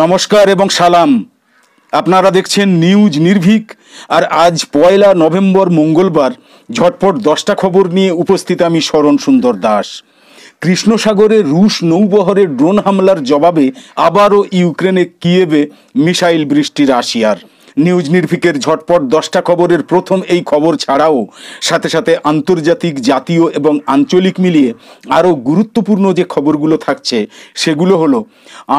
নমস্কার এবং সালাম আপনারা দেখছেন নিউজ নির্ভীক আর আজ পয়লা নভেম্বর মঙ্গলবার ঝটপট দশটা খবর নিয়ে উপস্থিত আমি শরণ সুন্দর দাস কৃষ্ণসাগরে রুশ নৌবহরে ড্রোন হামলার জবাবে আবারও ইউক্রেনে কিয়েবে মিসাইল বৃষ্টি রাশিয়ার নিউজ নির্ভিকের ঝটপট দশটা খবরের প্রথম এই খবর ছাড়াও সাথে সাথে আন্তর্জাতিক জাতীয় এবং আঞ্চলিক মিলিয়ে আরও গুরুত্বপূর্ণ যে খবরগুলো থাকছে সেগুলো হলো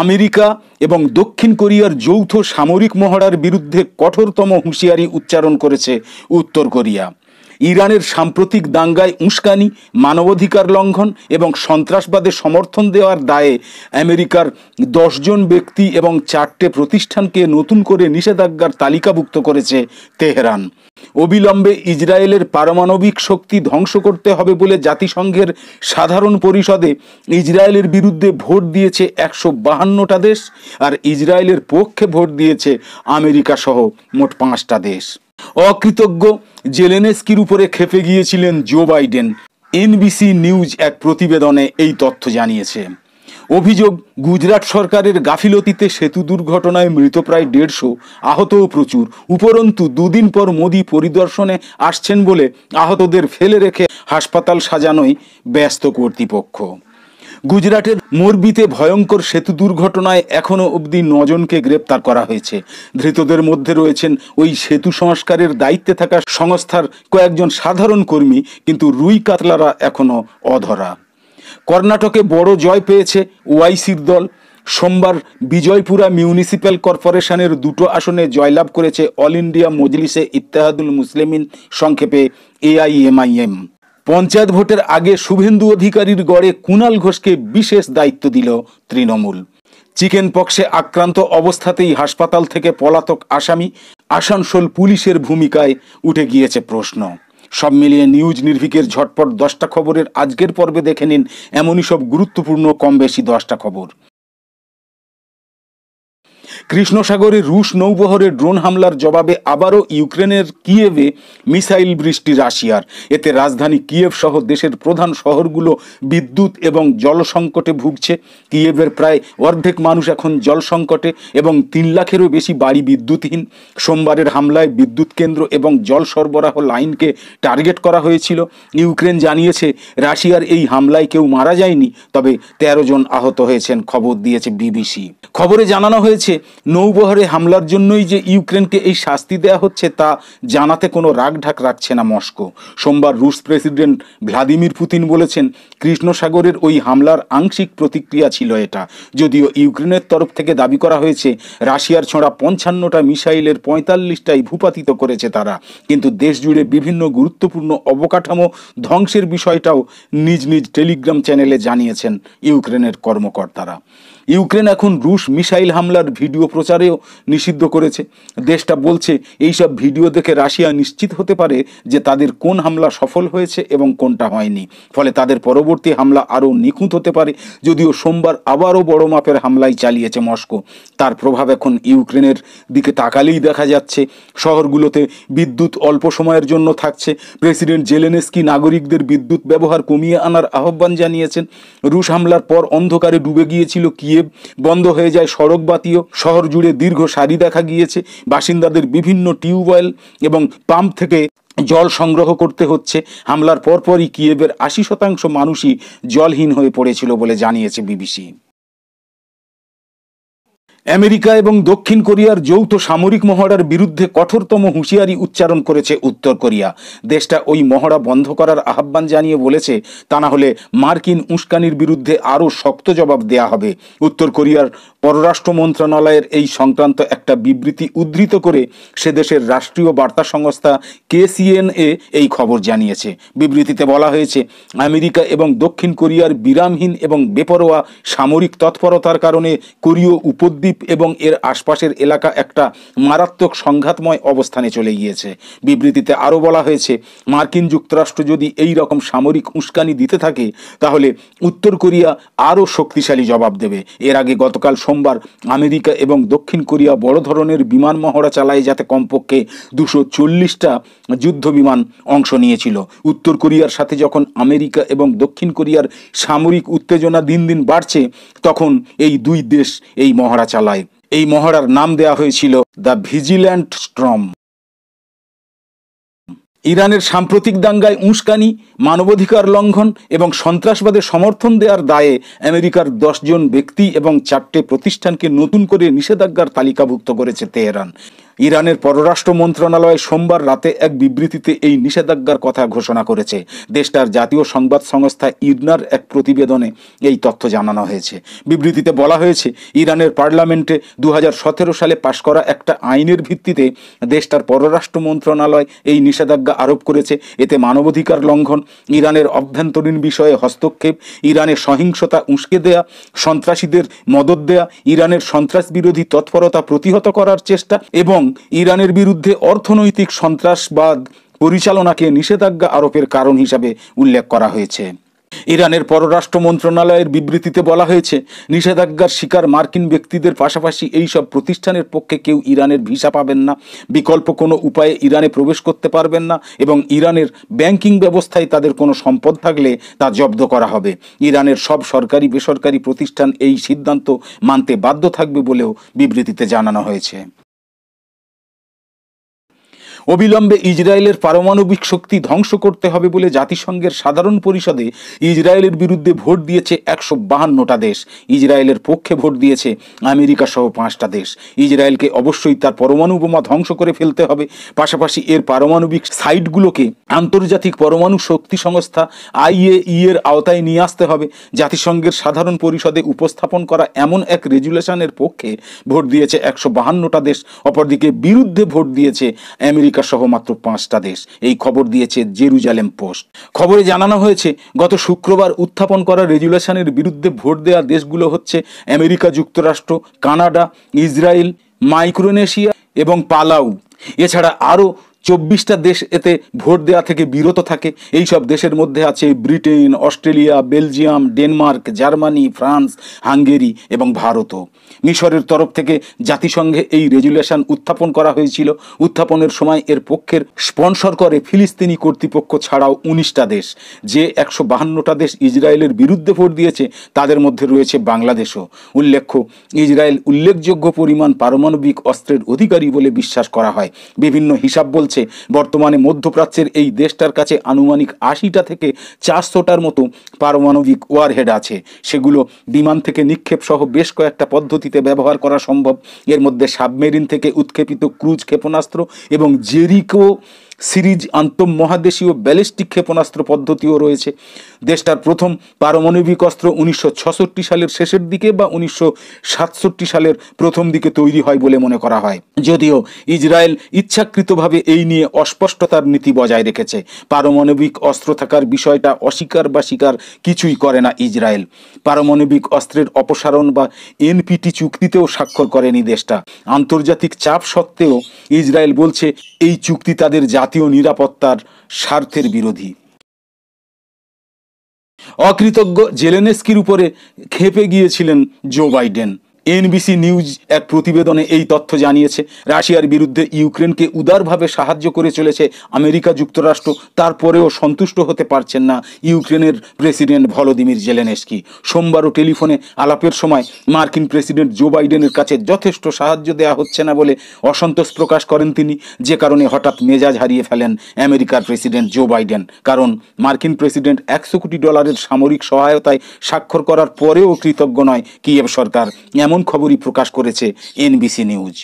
আমেরিকা এবং দক্ষিণ কোরিয়ার যৌথ সামরিক মহড়ার বিরুদ্ধে কঠোরতম হুঁশিয়ারি উচ্চারণ করেছে উত্তর কোরিয়া ইরানের সাম্প্রতিক দাঙ্গায় উস্কানি মানবাধিকার লঙ্ঘন এবং সন্ত্রাসবাদে সমর্থন দেওয়ার দায়ে আমেরিকার দশজন ব্যক্তি এবং চারটে প্রতিষ্ঠানকে নতুন করে নিষেধাজ্ঞার তালিকাভুক্ত করেছে তেহরান অবিলম্বে ইসরায়েলের পারমাণবিক শক্তি ধ্বংস করতে হবে বলে জাতিসংঘের সাধারণ পরিষদে ইসরায়েলের বিরুদ্ধে ভোট দিয়েছে একশো বাহান্নটা দেশ আর ইসরায়েলের পক্ষে ভোট দিয়েছে আমেরিকা সহ মোট পাঁচটা দেশ অকৃতজ্ঞ জেলেনেস্কির উপরে খেপে গিয়েছিলেন জো বাইডেন এনবিসি নিউজ এক প্রতিবেদনে এই তথ্য জানিয়েছে অভিযোগ গুজরাট সরকারের গাফিলতিতে সেতু দুর্ঘটনায় মৃত প্রায় দেড়শো আহতও প্রচুর উপরন্তু দুদিন পর মোদী পরিদর্শনে আসছেন বলে আহতদের ফেলে রেখে হাসপাতাল সাজানোই ব্যস্ত কর্তৃপক্ষ গুজরাটের মোরবিতে ভয়ঙ্কর সেতু দুর্ঘটনায় এখনও অবধি নজনকে গ্রেপ্তার করা হয়েছে ধৃতদের মধ্যে রয়েছেন ওই সেতু সংস্কারের দায়িত্বে থাকা সংস্থার কয়েকজন সাধারণ কর্মী কিন্তু রুই কাতলারা এখনও অধরা কর্ণাটকে বড় জয় পেয়েছে ওয়াইসির দল সোমবার বিজয়পুরা মিউনিসিপ্যাল কর্পোরেশনের দুটো আসনে জয়লাভ করেছে অল ইন্ডিয়া মজলিসে ইত্তেহাদুল মুসলিমিন সংক্ষেপে এআইএমআইএম পঞ্চায়েত ভোটের আগে শুভেন্দু অধিকারীর গড়ে কুণাল ঘোষকে বিশেষ দায়িত্ব দিল তৃণমূল চিকেন পক্সে আক্রান্ত অবস্থাতেই হাসপাতাল থেকে পলাতক আসামি আসানসোল পুলিশের ভূমিকায় উঠে গিয়েছে প্রশ্ন সব মিলিয়ে নিউজ নির্ভিকের ঝটপট দশটা খবরের আজকের পর্বে দেখে নিন এমনই সব গুরুত্বপূর্ণ কম বেশি দশটা খবর কৃষ্ণসাগরে রুশ নৌবহরে ড্রোন হামলার জবাবে আবারও ইউক্রেনের কিয়েভে মিসাইল বৃষ্টি রাশিয়ার এতে রাজধানী কিয়েভ সহ দেশের প্রধান শহরগুলো বিদ্যুৎ এবং জল সংকটে ভুগছে কিয়েভের প্রায় অর্ধেক মানুষ এখন জল সংকটে এবং তিন লাখেরও বেশি বাড়ি বিদ্যুৎহীন সোমবারের হামলায় বিদ্যুৎ কেন্দ্র এবং জল সরবরাহ লাইনকে টার্গেট করা হয়েছিল ইউক্রেন জানিয়েছে রাশিয়ার এই হামলায় কেউ মারা যায়নি তবে তেরো জন আহত হয়েছেন খবর দিয়েছে বিবিসি খবরে জানানো হয়েছে নৌবহরে হামলার জন্যই যে ইউক্রেনকে এই শাস্তি দেয়া হচ্ছে তা জানাতে কোনো রাগঢাক রাখছে না মস্কো সোমবার রুশ প্রেসিডেন্ট ভ্লাদিমির পুতিন বলেছেন কৃষ্ণসাগরের ওই হামলার আংশিক প্রতিক্রিয়া ছিল এটা যদিও ইউক্রেনের তরফ থেকে দাবি করা হয়েছে রাশিয়ার ছড়া পঞ্চান্নটা মিসাইলের পঁয়তাল্লিশটাই ভূপাতিত করেছে তারা কিন্তু দেশ জুড়ে বিভিন্ন গুরুত্বপূর্ণ অবকাঠামো ধ্বংসের বিষয়টাও নিজ নিজ টেলিগ্রাম চ্যানেলে জানিয়েছেন ইউক্রেনের কর্মকর্তারা ইউক্রেন এখন রুশ মিসাইল হামলার ভিডিও প্রচারেও নিষিদ্ধ করেছে দেশটা বলছে এই সব ভিডিও দেখে রাশিয়া নিশ্চিত হতে পারে যে তাদের কোন হামলা সফল হয়েছে এবং কোনটা হয়নি ফলে তাদের পরবর্তী হামলা আরও নিখুঁত হতে পারে যদিও সোমবার আবারও বড় মাপের হামলাই চালিয়েছে মস্কো তার প্রভাব এখন ইউক্রেনের দিকে তাকালেই দেখা যাচ্ছে শহরগুলোতে বিদ্যুৎ অল্প সময়ের জন্য থাকছে প্রেসিডেন্ট জেলেনেস্কি নাগরিকদের বিদ্যুৎ ব্যবহার কমিয়ে আনার আহ্বান জানিয়েছেন রুশ হামলার পর অন্ধকারে ডুবে গিয়েছিল কিয়ে দিয়ে বন্ধ হয়ে যায় সড়ক বাতিও শহর জুড়ে দীর্ঘ সারি দেখা গিয়েছে বাসিন্দাদের বিভিন্ন টিউবওয়েল এবং পাম্প থেকে জল সংগ্রহ করতে হচ্ছে হামলার পরপরই কিয়েবের আশি শতাংশ মানুষই জলহীন হয়ে পড়েছিল বলে জানিয়েছে বিবিসি আমেরিকা এবং দক্ষিণ কোরিয়ার যৌথ সামরিক মহড়ার বিরুদ্ধে কঠোরতম হুঁশিয়ারি উচ্চারণ করেছে উত্তর কোরিয়া দেশটা ওই মহড়া বন্ধ করার আহ্বান জানিয়ে বলেছে তা না হলে মার্কিন উস্কানির বিরুদ্ধে আরও শক্ত জবাব দেয়া হবে উত্তর কোরিয়ার পররাষ্ট্র মন্ত্রণালয়ের এই সংক্রান্ত একটা বিবৃতি উদ্ধৃত করে সে দেশের রাষ্ট্রীয় বার্তা সংস্থা কেসিএনএ এই খবর জানিয়েছে বিবৃতিতে বলা হয়েছে আমেরিকা এবং দক্ষিণ কোরিয়ার বিরামহীন এবং বেপরোয়া সামরিক তৎপরতার কারণে কোরীয় উপদ্বীপ দ্বীপ এবং এর আশপাশের এলাকা একটা মারাত্মক সংঘাতময় অবস্থানে চলে গিয়েছে বিবৃতিতে আরও বলা হয়েছে মার্কিন যুক্তরাষ্ট্র যদি এই রকম সামরিক উস্কানি দিতে থাকে তাহলে উত্তর কোরিয়া আরও শক্তিশালী জবাব দেবে এর আগে গতকাল সোমবার আমেরিকা এবং দক্ষিণ কোরিয়া বড় ধরনের বিমান মহড়া চালায় যাতে কমপক্ষে দুশো চল্লিশটা যুদ্ধ বিমান অংশ নিয়েছিল উত্তর কোরিয়ার সাথে যখন আমেরিকা এবং দক্ষিণ কোরিয়ার সামরিক উত্তেজনা দিন দিন বাড়ছে তখন এই দুই দেশ এই মহড়া চালায় এই মহড়ার নাম দেয়া হয়েছিল দ্য ভিজিল্যান্ট স্ট্রম ইরানের সাম্প্রতিক দাঙ্গায় উস্কানি মানবাধিকার লঙ্ঘন এবং সন্ত্রাসবাদে সমর্থন দেওয়ার দায়ে আমেরিকার দশজন ব্যক্তি এবং চারটে প্রতিষ্ঠানকে নতুন করে নিষেধাজ্ঞার তালিকাভুক্ত করেছে তেহরান ইরানের পররাষ্ট্র মন্ত্রণালয় সোমবার রাতে এক বিবৃতিতে এই নিষেধাজ্ঞার কথা ঘোষণা করেছে দেশটার জাতীয় সংবাদ সংস্থা ইডনার এক প্রতিবেদনে এই তথ্য জানানো হয়েছে বিবৃতিতে বলা হয়েছে ইরানের পার্লামেন্টে দু সালে পাশ করা একটা আইনের ভিত্তিতে দেশটার পররাষ্ট্র মন্ত্রণালয় এই নিষেধাজ্ঞা আরোপ করেছে এতে মানবাধিকার লঙ্ঘন ইরানের অভ্যন্তরীণ বিষয়ে হস্তক্ষেপ ইরানের সহিংসতা উস্কে দেয়া সন্ত্রাসীদের মদত দেয়া ইরানের সন্ত্রাস বিরোধী তৎপরতা প্রতিহত করার চেষ্টা এবং ইরানের বিরুদ্ধে অর্থনৈতিক সন্ত্রাসবাদ পরিচালনাকে নিষেধাজ্ঞা আরোপের কারণ হিসাবে উল্লেখ করা হয়েছে ইরানের পররাষ্ট্র মন্ত্রণালয়ের বিবৃতিতে বলা হয়েছে নিষেধাজ্ঞার শিকার মার্কিন ব্যক্তিদের পাশাপাশি এই সব প্রতিষ্ঠানের পক্ষে কেউ ইরানের ভিসা পাবেন না বিকল্প কোনো উপায়ে ইরানে প্রবেশ করতে পারবেন না এবং ইরানের ব্যাংকিং ব্যবস্থায় তাদের কোনো সম্পদ থাকলে তা জব্দ করা হবে ইরানের সব সরকারি বেসরকারি প্রতিষ্ঠান এই সিদ্ধান্ত মানতে বাধ্য থাকবে বলেও বিবৃতিতে জানানো হয়েছে অবিলম্বে ইসরায়েলের পারমাণবিক শক্তি ধ্বংস করতে হবে বলে জাতিসংঘের সাধারণ পরিষদে ইসরায়েলের বিরুদ্ধে ভোট দিয়েছে একশো বাহান্নটা দেশ ইসরায়েলের পক্ষে ভোট দিয়েছে আমেরিকা সহ পাঁচটা দেশ ইসরায়েলকে অবশ্যই তার পরমাণু বোমা ধ্বংস করে ফেলতে হবে পাশাপাশি এর পারমাণবিক সাইটগুলোকে আন্তর্জাতিক পরমাণু শক্তি সংস্থা আইএ ইয়ের আওতায় নিয়ে আসতে হবে জাতিসংঘের সাধারণ পরিষদে উপস্থাপন করা এমন এক রেজুলেশনের পক্ষে ভোট দিয়েছে একশো বাহান্নটা দেশ অপরদিকে বিরুদ্ধে ভোট দিয়েছে আমেরিকা আমেরিকা সহ মাত্র পাঁচটা দেশ এই খবর দিয়েছে জেরুজালেম পোস্ট খবরে জানানো হয়েছে গত শুক্রবার উত্থাপন করা রেজুলেশনের বিরুদ্ধে ভোট দেওয়া দেশগুলো হচ্ছে আমেরিকা যুক্তরাষ্ট্র কানাডা ইসরায়েল মাইক্রোনেশিয়া এবং পালাউ এছাড়া আরও চব্বিশটা দেশ এতে ভোট দেওয়া থেকে বিরত থাকে এই সব দেশের মধ্যে আছে Britain Australia Belgium Denmark Germany France Hungary এবং ভারতও মিশরের তরফ থেকে জাতিসংঘে এই রেজুলেশন উত্থাপন করা হয়েছিল উত্থাপনের সময় এর পক্ষের স্পন্সর করে ফিলিস্তিনি কর্তৃপক্ষ ছাড়াও উনিশটা দেশ যে একশো বাহান্নটা দেশ ইসরায়েলের বিরুদ্ধে ভোট দিয়েছে তাদের মধ্যে রয়েছে বাংলাদেশও উল্লেখ্য ইসরায়েল উল্লেখযোগ্য পরিমাণ পারমাণবিক অস্ত্রের অধিকারী বলে বিশ্বাস করা হয় বিভিন্ন হিসাব বলতে চলছে বর্তমানে মধ্যপ্রাচ্যের এই দেশটার কাছে আনুমানিক আশিটা থেকে চারশোটার মতো পারমাণবিক ওয়ারহেড আছে সেগুলো বিমান থেকে নিক্ষেপ সহ বেশ কয়েকটা পদ্ধতিতে ব্যবহার করা সম্ভব এর মধ্যে সাবমেরিন থেকে উৎক্ষেপিত ক্রুজ ক্ষেপণাস্ত্র এবং জেরিকো সিরিজ আন্তঃমহাদেশীয় ব্যালিস্টিক ক্ষেপণাস্ত্র পদ্ধতিও রয়েছে দেশটার প্রথম পারমাণবিক অস্ত্র উনিশশো সালের শেষের দিকে বা উনিশশো সালের প্রথম দিকে তৈরি হয় বলে মনে করা হয় যদিও ইসরায়েল ইচ্ছাকৃতভাবে এই নিয়ে অস্পষ্টতার নীতি বজায় রেখেছে পারমাণবিক অস্ত্র থাকার বিষয়টা অস্বীকার বা স্বীকার কিছুই করে না ইসরায়েল পারমাণবিক অস্ত্রের অপসারণ বা এনপিটি চুক্তিতেও স্বাক্ষর করেনি দেশটা আন্তর্জাতিক চাপ সত্ত্বেও ইসরায়েল বলছে এই চুক্তি তাদের জাতীয় জাতীয় নিরাপত্তার স্বার্থের বিরোধী অকৃতজ্ঞ জেলেনেস্কির উপরে খেপে গিয়েছিলেন জো বাইডেন এনবিসি নিউজ এক প্রতিবেদনে এই তথ্য জানিয়েছে রাশিয়ার বিরুদ্ধে ইউক্রেনকে উদারভাবে সাহায্য করে চলেছে আমেরিকা যুক্তরাষ্ট্র তারপরেও সন্তুষ্ট হতে পারছেন না ইউক্রেনের প্রেসিডেন্ট ভলোদিমির জেলেনেস্কি সোমবারও টেলিফোনে আলাপের সময় মার্কিন প্রেসিডেন্ট জো বাইডেনের কাছে যথেষ্ট সাহায্য দেয়া হচ্ছে না বলে অসন্তোষ প্রকাশ করেন তিনি যে কারণে হঠাৎ মেজাজ হারিয়ে ফেলেন আমেরিকার প্রেসিডেন্ট জো বাইডেন কারণ মার্কিন প্রেসিডেন্ট একশো কোটি ডলারের সামরিক সহায়তায় স্বাক্ষর করার পরেও কৃতজ্ঞ নয় কিয়েভ সরকার এমন খবরই প্রকাশ করেছে এনবিসি নিউজ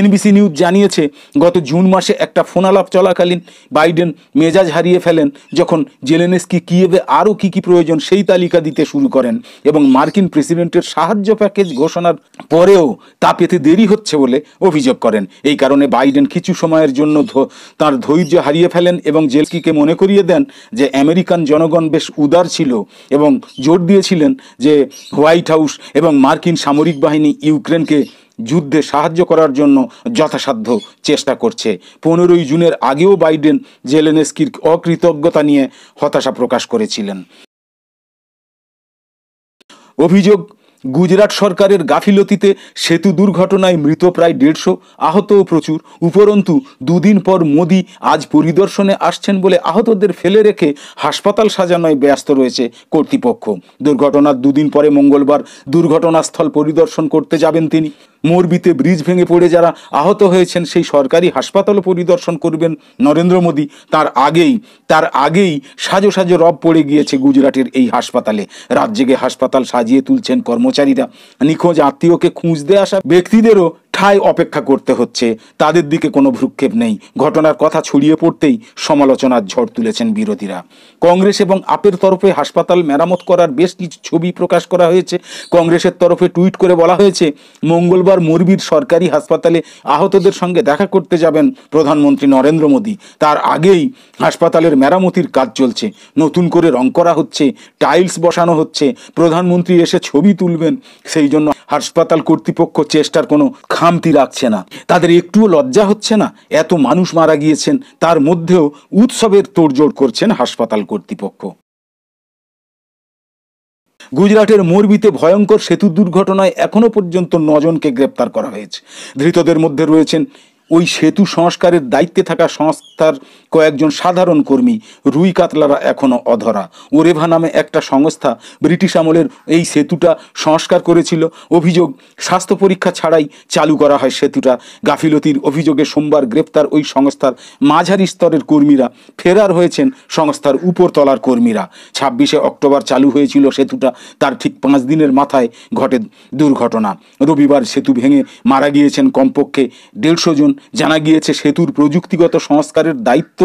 এনবিসি নিউজ জানিয়েছে গত জুন মাসে একটা ফোনালাপ চলাকালীন বাইডেন মেজাজ হারিয়ে ফেলেন যখন জেলেনেস্কি কিয়েভে আরও কী কী প্রয়োজন সেই তালিকা দিতে শুরু করেন এবং মার্কিন প্রেসিডেন্টের সাহায্য প্যাকেজ ঘোষণার পরেও তা পেতে দেরি হচ্ছে বলে অভিযোগ করেন এই কারণে বাইডেন কিছু সময়ের জন্য তার ধৈর্য হারিয়ে ফেলেন এবং জেলকিকে মনে করিয়ে দেন যে আমেরিকান জনগণ বেশ উদার ছিল এবং জোর দিয়েছিলেন যে হোয়াইট হাউস এবং মার্কিন সামরিক বাহিনী ইউক্রেনকে যুদ্ধে সাহায্য করার জন্য যথাসাধ্য চেষ্টা করছে পনেরোই জুনের আগেও বাইডেন জেলেনেস্কির অকৃতজ্ঞতা নিয়ে হতাশা প্রকাশ করেছিলেন অভিযোগ গুজরাট সরকারের গাফিলতিতে সেতু দুর্ঘটনায় মৃত প্রায় দেড়শো আহতও প্রচুর উপরন্তু দুদিন পর মোদি আজ পরিদর্শনে আসছেন বলে আহতদের ফেলে রেখে হাসপাতাল সাজানোয় ব্যস্ত রয়েছে কর্তৃপক্ষ দুর্ঘটনার দুদিন পরে মঙ্গলবার দুর্ঘটনাস্থল পরিদর্শন করতে যাবেন তিনি মোরবিতে ব্রিজ ভেঙে পড়ে যারা আহত হয়েছেন সেই সরকারি হাসপাতাল পরিদর্শন করবেন নরেন্দ্র মোদী তার আগেই তার আগেই সাজো সাজো রব পড়ে গিয়েছে গুজরাটের এই হাসপাতালে রাত জেগে হাসপাতাল সাজিয়ে তুলছেন কর্মচারীরা নিখোঁজ আত্মীয়কে খুঁজতে আসা ব্যক্তিদেরও কোথায় অপেক্ষা করতে হচ্ছে তাদের দিকে কোনো ভ্রুক্ষেপ নেই ঘটনার কথা ছড়িয়ে পড়তেই সমালোচনার ঝড় তুলেছেন বিরোধীরা কংগ্রেস এবং আপের তরফে হাসপাতাল মেরামত করার বেশ কিছু ছবি প্রকাশ করা হয়েছে কংগ্রেসের তরফে টুইট করে বলা হয়েছে মঙ্গলবার মরবির সরকারি হাসপাতালে আহতদের সঙ্গে দেখা করতে যাবেন প্রধানমন্ত্রী নরেন্দ্র মোদী তার আগেই হাসপাতালের মেরামতির কাজ চলছে নতুন করে রং করা হচ্ছে টাইলস বসানো হচ্ছে প্রধানমন্ত্রী এসে ছবি তুলবেন সেই জন্য হাসপাতাল কর্তৃপক্ষ চেষ্টার কোনো খাম শান্তি রাখছে না তাদের একটুও লজ্জা হচ্ছে না এত মানুষ মারা গিয়েছেন তার মধ্যেও উৎসবের তোড়জোড় করছেন হাসপাতাল কর্তৃপক্ষ গুজরাটের মোরবিতে ভয়ঙ্কর সেতু দুর্ঘটনায় এখনও পর্যন্ত নজনকে গ্রেপ্তার করা হয়েছে ধৃতদের মধ্যে রয়েছেন ওই সেতু সংস্কারের দায়িত্বে থাকা সংস্থার কয়েকজন সাধারণ কর্মী রুই কাতলারা এখনও অধরা ওরেভা নামে একটা সংস্থা ব্রিটিশ আমলের এই সেতুটা সংস্কার করেছিল অভিযোগ স্বাস্থ্য পরীক্ষা ছাড়াই চালু করা হয় সেতুটা গাফিলতির অভিযোগে সোমবার গ্রেপ্তার ওই সংস্থার মাঝারি স্তরের কর্মীরা ফেরার হয়েছেন সংস্থার উপরতলার কর্মীরা ছাব্বিশে অক্টোবর চালু হয়েছিল সেতুটা তার ঠিক পাঁচ দিনের মাথায় ঘটে দুর্ঘটনা রবিবার সেতু ভেঙে মারা গিয়েছেন কমপক্ষে দেড়শো জন জানা গিয়েছে সেতুর প্রযুক্তিগত সংস্কারের দায়িত্ব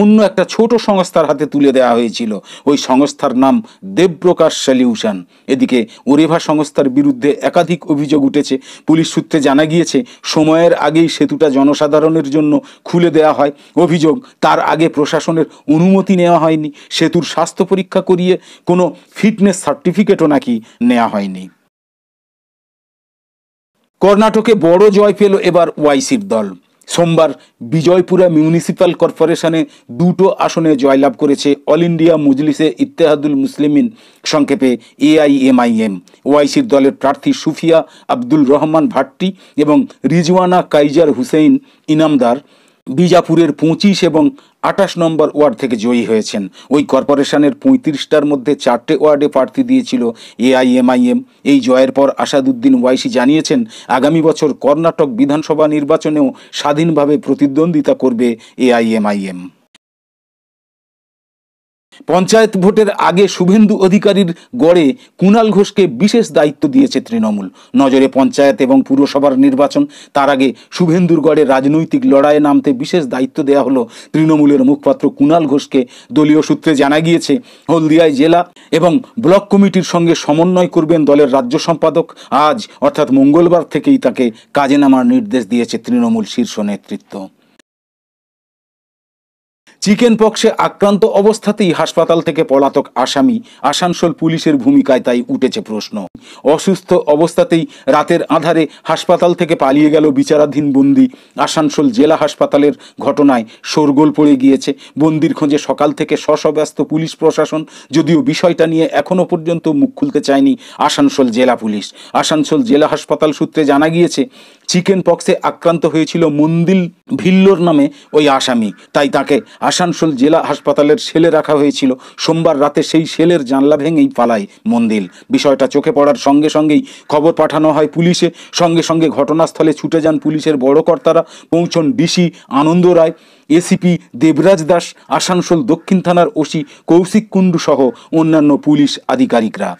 অন্য একটা ছোট সংস্থার হাতে তুলে দেওয়া হয়েছিল ওই সংস্থার নাম দেবপ্রকাশ সলিউশন এদিকে ওরেভা সংস্থার বিরুদ্ধে একাধিক অভিযোগ উঠেছে পুলিশ সূত্রে জানা গিয়েছে সময়ের আগেই সেতুটা জনসাধারণের জন্য খুলে দেওয়া হয় অভিযোগ তার আগে প্রশাসনের অনুমতি নেওয়া হয়নি সেতুর স্বাস্থ্য পরীক্ষা করিয়ে কোনো ফিটনেস সার্টিফিকেটও নাকি নেওয়া হয়নি কর্ণাটকে বড় জয় পেল এবার ওয়াইসির দল সোমবার বিজয়পুরা মিউনিসিপ্যাল কর্পোরেশনে দুটো আসনে জয়লাভ করেছে অল ইন্ডিয়া মুজলিসে ইত্তেহাদুল মুসলিমিন সংক্ষেপে এআইএমআইএম ওয়াইসির দলের প্রার্থী সুফিয়া আব্দুল রহমান ভাট্টি এবং রিজওয়ানা কাইজার হুসেইন ইনামদার বিজাপুরের পঁচিশ এবং আটাশ নম্বর ওয়ার্ড থেকে জয়ী হয়েছেন ওই কর্পোরেশনের পঁয়ত্রিশটার মধ্যে চারটে ওয়ার্ডে প্রার্থী দিয়েছিল এআইএমআইএম এই জয়ের পর আসাদুদ্দিন ওয়াইসি জানিয়েছেন আগামী বছর কর্ণাটক বিধানসভা নির্বাচনেও স্বাধীনভাবে প্রতিদ্বন্দ্বিতা করবে এআইএমআইএম পঞ্চায়েত ভোটের আগে শুভেন্দু অধিকারীর গড়ে কুণাল ঘোষকে বিশেষ দায়িত্ব দিয়েছে তৃণমূল নজরে পঞ্চায়েত এবং পুরসভার নির্বাচন তার আগে শুভেন্দুর গড়ে রাজনৈতিক লড়াইয়ে নামতে বিশেষ দায়িত্ব দেওয়া হলো তৃণমূলের মুখপাত্র কুণাল ঘোষকে দলীয় সূত্রে জানা গিয়েছে হলদিয়ায় জেলা এবং ব্লক কমিটির সঙ্গে সমন্বয় করবেন দলের রাজ্য সম্পাদক আজ অর্থাৎ মঙ্গলবার থেকেই তাকে কাজে নামার নির্দেশ দিয়েছে তৃণমূল শীর্ষ নেতৃত্ব চিকেন পক্সে আক্রান্ত অবস্থাতেই হাসপাতাল থেকে পলাতক আসামি আসানসোল পুলিশের ভূমিকায় তাই উঠেছে প্রশ্ন অসুস্থ অবস্থাতেই রাতের আধারে হাসপাতাল থেকে পালিয়ে গেল বিচারাধীন বন্দি আসানসোল জেলা হাসপাতালের ঘটনায় শোরগোল পড়ে গিয়েছে বন্দির খোঁজে সকাল থেকে সশব্যস্ত পুলিশ প্রশাসন যদিও বিষয়টা নিয়ে এখনও পর্যন্ত মুখ খুলতে চায়নি আসানসোল জেলা পুলিশ আসানসোল জেলা হাসপাতাল সূত্রে জানা গিয়েছে চিকেন পক্সে আক্রান্ত হয়েছিল মন্দিল ভিল্লোর নামে ওই আসামি তাই তাকে আসানসোল জেলা হাসপাতালের সেলে রাখা হয়েছিল সোমবার রাতে সেই সেলের জানলা ভেঙেই পালায় মন্দিল বিষয়টা চোখে পড়ার সঙ্গে সঙ্গেই খবর পাঠানো হয় পুলিশে সঙ্গে সঙ্গে ঘটনাস্থলে ছুটে যান পুলিশের বড় কর্তারা পৌঁছন ডিসি আনন্দ রায় এসিপি দেবরাজ দাস আসানসোল দক্ষিণ থানার ওসি কৌশিক কুণ্ডু সহ অন্যান্য পুলিশ আধিকারিকরা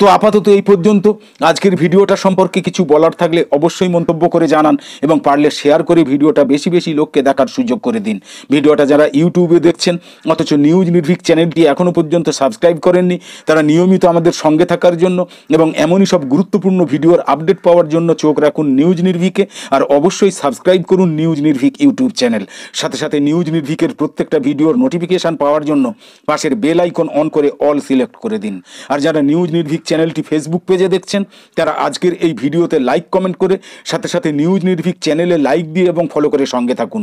তো আপাতত এই পর্যন্ত আজকের ভিডিওটা সম্পর্কে কিছু বলার থাকলে অবশ্যই মন্তব্য করে জানান এবং পারলে শেয়ার করে ভিডিওটা বেশি বেশি লোককে দেখার সুযোগ করে দিন ভিডিওটা যারা ইউটিউবে দেখছেন অথচ নিউজ নির্ভিক চ্যানেলটি এখনও পর্যন্ত সাবস্ক্রাইব করেননি তারা নিয়মিত আমাদের সঙ্গে থাকার জন্য এবং এমনই সব গুরুত্বপূর্ণ ভিডিওর আপডেট পাওয়ার জন্য চোখ রাখুন নিউজ নির্ভীকে আর অবশ্যই সাবস্ক্রাইব করুন নিউজ নির্ভিক ইউটিউব চ্যানেল সাথে সাথে নিউজ নির্ভিকের প্রত্যেকটা ভিডিওর নোটিফিকেশান পাওয়ার জন্য পাশের বেল আইকন অন করে অল সিলেক্ট করে দিন আর যারা নিউজ নির্ভিক চ্যানেলটি ফেসবুক পেজে দেখছেন তারা আজকের এই ভিডিওতে লাইক কমেন্ট করে সাথে সাথে নিউজ নির্ভিক চ্যানেলে লাইক দিয়ে এবং ফলো করে সঙ্গে থাকুন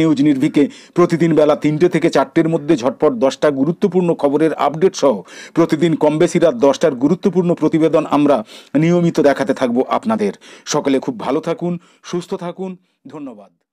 নিউজ নির্ভিকে প্রতিদিন বেলা তিনটে থেকে চারটের মধ্যে ঝটপট দশটা গুরুত্বপূর্ণ খবরের আপডেট সহ প্রতিদিন কমবেশি রাত দশটার গুরুত্বপূর্ণ প্রতিবেদন আমরা নিয়মিত দেখাতে থাকব আপনাদের সকলে খুব ভালো থাকুন সুস্থ থাকুন ধন্যবাদ